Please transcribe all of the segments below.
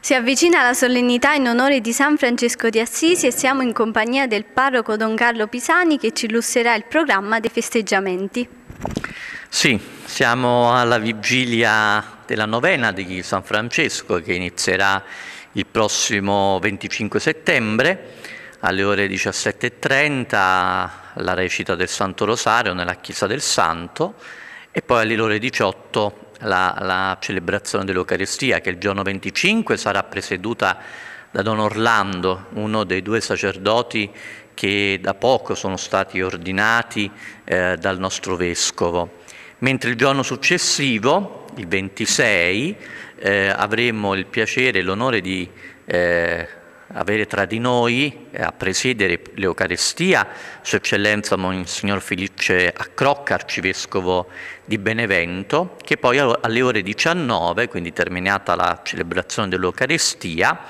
Si avvicina la solennità in onore di San Francesco di Assisi e siamo in compagnia del parroco Don Carlo Pisani che ci illustrerà il programma dei festeggiamenti. Sì, siamo alla vigilia della novena di San Francesco che inizierà il prossimo 25 settembre alle ore 17.30 la recita del Santo Rosario nella Chiesa del Santo e poi alle ore 18 la, la celebrazione dell'Eucaristia, che il giorno 25 sarà presieduta da Don Orlando, uno dei due sacerdoti che da poco sono stati ordinati eh, dal nostro vescovo. Mentre il giorno successivo, il 26, eh, avremo il piacere e l'onore di eh, avere tra di noi eh, a presiedere l'Eucarestia Sua Eccellenza Monsignor Felice Accrocca, arcivescovo di Benevento, che poi alle ore 19, quindi terminata la celebrazione dell'Eucarestia,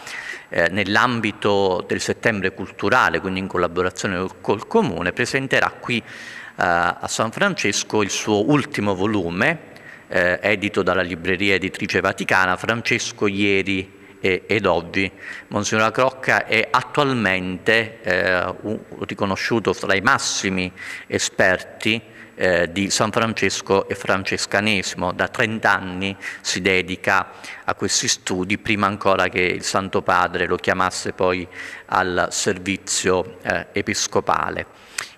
eh, nell'ambito del settembre culturale, quindi in collaborazione col Comune, presenterà qui eh, a San Francesco il suo ultimo volume, eh, edito dalla libreria editrice vaticana, Francesco Ieri e, ed oggi. Monsignor La Crocca è attualmente eh, un, riconosciuto fra i massimi esperti eh, di San Francesco e francescanesimo. Da 30 anni si dedica a questi studi, prima ancora che il Santo Padre lo chiamasse poi al servizio eh, episcopale.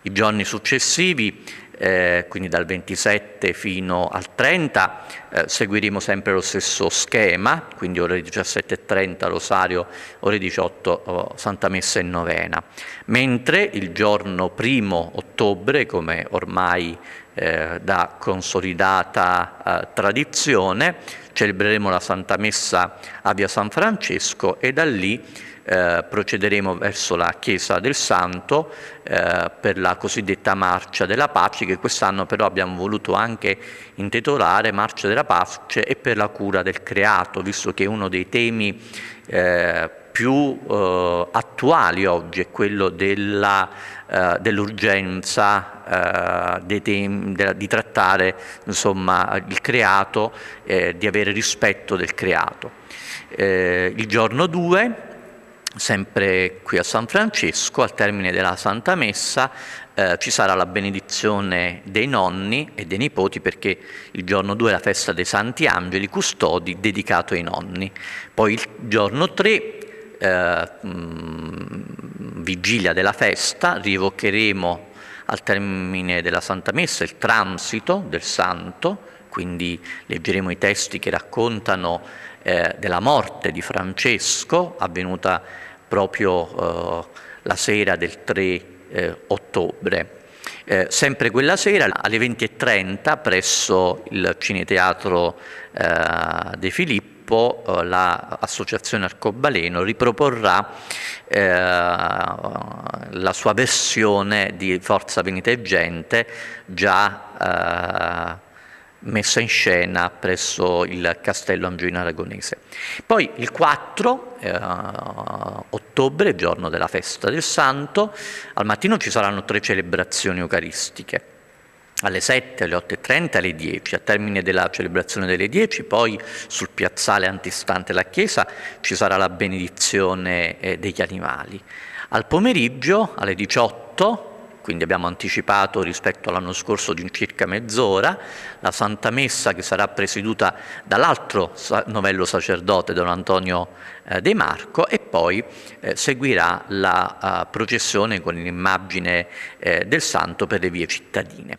I giorni successivi eh, quindi dal 27 fino al 30 eh, seguiremo sempre lo stesso schema, quindi ore 17.30 rosario, ore 18 oh, Santa Messa e Novena, mentre il giorno primo ottobre, come ormai eh, da consolidata eh, tradizione, celebreremo la Santa Messa a Via San Francesco e da lì eh, procederemo verso la Chiesa del Santo eh, per la cosiddetta Marcia della Pace, che quest'anno però abbiamo voluto anche intitolare Marcia della Pace e per la cura del creato, visto che è uno dei temi eh, più eh, attuali oggi è quello della, eh, dell'urgenza eh, dell de, di trattare insomma, il creato, eh, di avere rispetto del creato. Eh, il giorno 2 sempre qui a San Francesco, al termine della Santa Messa, eh, ci sarà la benedizione dei nonni e dei nipoti perché il giorno 2 è la festa dei Santi Angeli Custodi dedicato ai nonni. Poi il giorno 3 eh, mh, vigilia della festa rievocheremo al termine della Santa Messa il transito del Santo, quindi leggeremo i testi che raccontano eh, della morte di Francesco avvenuta proprio eh, la sera del 3 eh, ottobre. Eh, sempre quella sera alle 20.30 presso il Cineteatro eh, De Filippi tempo eh, l'associazione Arcobaleno riproporrà eh, la sua versione di Forza Venitegente già eh, messa in scena presso il castello Angioino Aragonese. Poi il 4 eh, ottobre, giorno della festa del Santo, al mattino ci saranno tre celebrazioni eucaristiche alle 7, alle 8.30, alle 10. A termine della celebrazione delle 10, poi sul piazzale antistante la chiesa ci sarà la benedizione eh, degli animali. Al pomeriggio, alle 18, quindi abbiamo anticipato rispetto all'anno scorso di circa mezz'ora, la Santa Messa che sarà presieduta dall'altro novello sacerdote, Don Antonio eh, De Marco, e poi eh, seguirà la uh, processione con l'immagine eh, del santo per le vie cittadine.